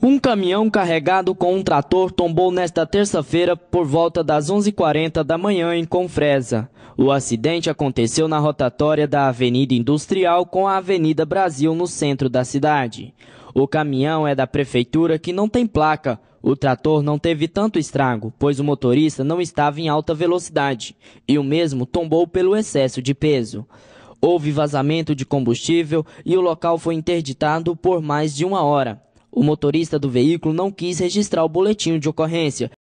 Um caminhão carregado com um trator tombou nesta terça-feira por volta das 11h40 da manhã em Confresa. O acidente aconteceu na rotatória da Avenida Industrial com a Avenida Brasil no centro da cidade. O caminhão é da prefeitura que não tem placa. O trator não teve tanto estrago, pois o motorista não estava em alta velocidade e o mesmo tombou pelo excesso de peso. Houve vazamento de combustível e o local foi interditado por mais de uma hora. O motorista do veículo não quis registrar o boletim de ocorrência